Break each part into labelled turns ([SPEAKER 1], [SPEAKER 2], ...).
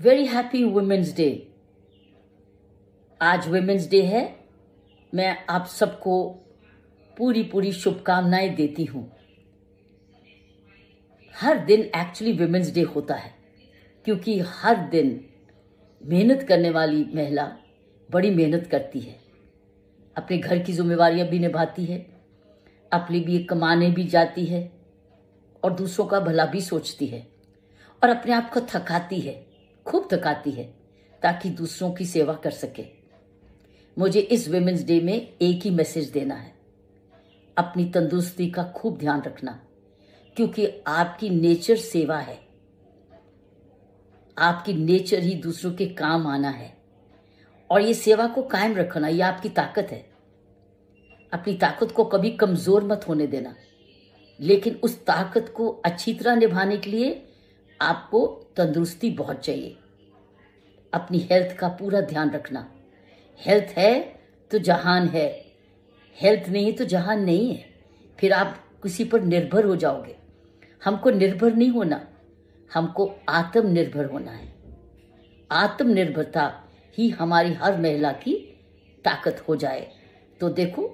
[SPEAKER 1] very happy women's day आज women's day है मैं आप सबको पूरी पूरी शुभकामनाएं देती हूँ हर दिन एक्चुअली वुमेन्स डे होता है क्योंकि हर दिन मेहनत करने वाली महिला बड़ी मेहनत करती है अपने घर की जिम्मेवारियां भी निभाती है अपने लिए कमाने भी जाती है और दूसरों का भला भी सोचती है और अपने आप को थकाती है खूब थकाती है ताकि दूसरों की सेवा कर सके मुझे इस वेमेंस डे में एक ही मैसेज देना है अपनी तंदुरुस्ती का खूब ध्यान रखना क्योंकि आपकी नेचर सेवा है आपकी नेचर ही दूसरों के काम आना है और ये सेवा को कायम रखना यह आपकी ताकत है अपनी ताकत को कभी कमजोर मत होने देना लेकिन उस ताकत को अच्छी तरह निभाने के लिए आपको तंदुरुस्ती बहुत चाहिए अपनी हेल्थ का पूरा ध्यान रखना हेल्थ है तो जहान है हेल्थ नहीं तो जहान नहीं है फिर आप किसी पर निर्भर हो जाओगे हमको निर्भर नहीं होना हमको आत्मनिर्भर होना है आत्मनिर्भरता ही हमारी हर महिला की ताकत हो जाए तो देखो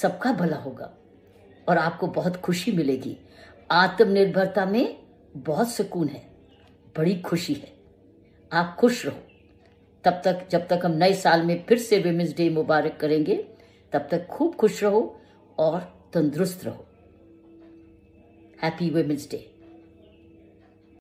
[SPEAKER 1] सबका भला होगा और आपको बहुत खुशी मिलेगी आत्मनिर्भरता में बहुत सुकून है बड़ी खुशी है आप खुश रहो तब तक जब तक हम नए साल में फिर से वेमेंस डे मुबारक करेंगे तब तक खूब खुश रहो और तंदुरुस्त रहो हैप्पी वेमेंस डे